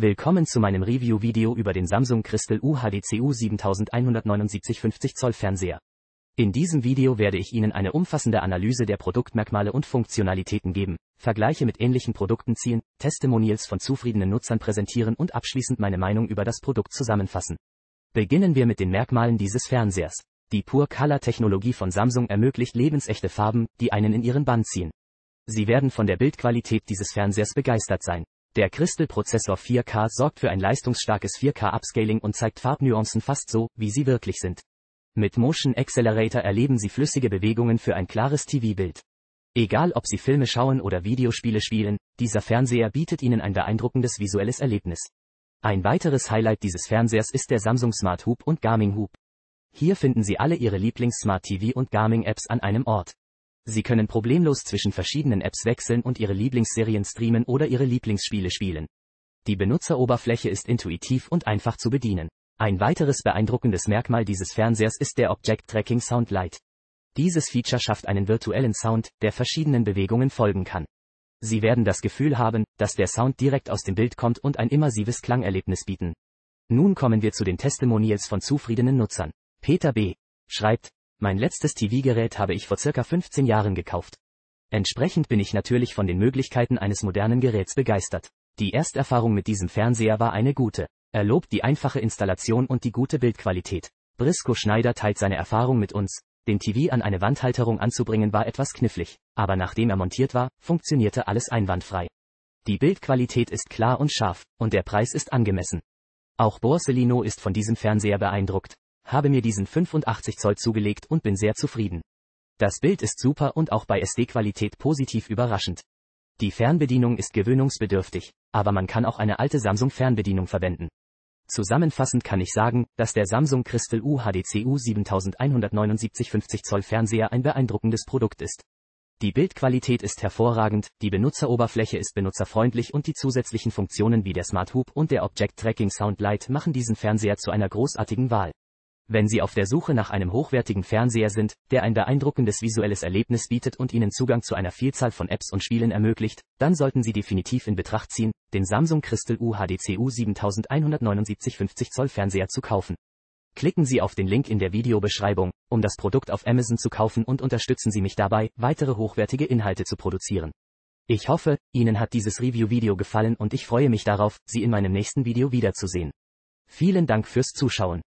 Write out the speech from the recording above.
Willkommen zu meinem Review-Video über den Samsung Crystal UHDCU 7179 50 Zoll Fernseher. In diesem Video werde ich Ihnen eine umfassende Analyse der Produktmerkmale und Funktionalitäten geben, Vergleiche mit ähnlichen Produkten ziehen, Testimonials von zufriedenen Nutzern präsentieren und abschließend meine Meinung über das Produkt zusammenfassen. Beginnen wir mit den Merkmalen dieses Fernsehers. Die Pure Color Technologie von Samsung ermöglicht lebensechte Farben, die einen in ihren Bann ziehen. Sie werden von der Bildqualität dieses Fernsehers begeistert sein. Der Crystal-Prozessor 4K sorgt für ein leistungsstarkes 4K-Upscaling und zeigt Farbnuancen fast so, wie sie wirklich sind. Mit Motion Accelerator erleben Sie flüssige Bewegungen für ein klares TV-Bild. Egal ob Sie Filme schauen oder Videospiele spielen, dieser Fernseher bietet Ihnen ein beeindruckendes visuelles Erlebnis. Ein weiteres Highlight dieses Fernsehers ist der Samsung Smart Hub und Gaming Hub. Hier finden Sie alle Ihre Lieblings-Smart TV und Gaming-Apps an einem Ort. Sie können problemlos zwischen verschiedenen Apps wechseln und Ihre Lieblingsserien streamen oder Ihre Lieblingsspiele spielen. Die Benutzeroberfläche ist intuitiv und einfach zu bedienen. Ein weiteres beeindruckendes Merkmal dieses Fernsehers ist der Object Tracking Sound Light. Dieses Feature schafft einen virtuellen Sound, der verschiedenen Bewegungen folgen kann. Sie werden das Gefühl haben, dass der Sound direkt aus dem Bild kommt und ein immersives Klangerlebnis bieten. Nun kommen wir zu den Testimonials von zufriedenen Nutzern. Peter B. schreibt, mein letztes TV-Gerät habe ich vor circa 15 Jahren gekauft. Entsprechend bin ich natürlich von den Möglichkeiten eines modernen Geräts begeistert. Die Ersterfahrung mit diesem Fernseher war eine gute. Er lobt die einfache Installation und die gute Bildqualität. Brisco Schneider teilt seine Erfahrung mit uns. Den TV an eine Wandhalterung anzubringen war etwas knifflig, aber nachdem er montiert war, funktionierte alles einwandfrei. Die Bildqualität ist klar und scharf, und der Preis ist angemessen. Auch Borsellino ist von diesem Fernseher beeindruckt habe mir diesen 85 Zoll zugelegt und bin sehr zufrieden. Das Bild ist super und auch bei SD-Qualität positiv überraschend. Die Fernbedienung ist gewöhnungsbedürftig, aber man kann auch eine alte Samsung Fernbedienung verwenden. Zusammenfassend kann ich sagen, dass der Samsung Crystal UHD CU 7179 50 Zoll Fernseher ein beeindruckendes Produkt ist. Die Bildqualität ist hervorragend, die Benutzeroberfläche ist benutzerfreundlich und die zusätzlichen Funktionen wie der Smart Hoop und der Object Tracking Sound Light machen diesen Fernseher zu einer großartigen Wahl. Wenn Sie auf der Suche nach einem hochwertigen Fernseher sind, der ein beeindruckendes visuelles Erlebnis bietet und Ihnen Zugang zu einer Vielzahl von Apps und Spielen ermöglicht, dann sollten Sie definitiv in Betracht ziehen, den Samsung Crystal UHDCU 7179 50 Zoll Fernseher zu kaufen. Klicken Sie auf den Link in der Videobeschreibung, um das Produkt auf Amazon zu kaufen und unterstützen Sie mich dabei, weitere hochwertige Inhalte zu produzieren. Ich hoffe, Ihnen hat dieses Review-Video gefallen und ich freue mich darauf, Sie in meinem nächsten Video wiederzusehen. Vielen Dank fürs Zuschauen.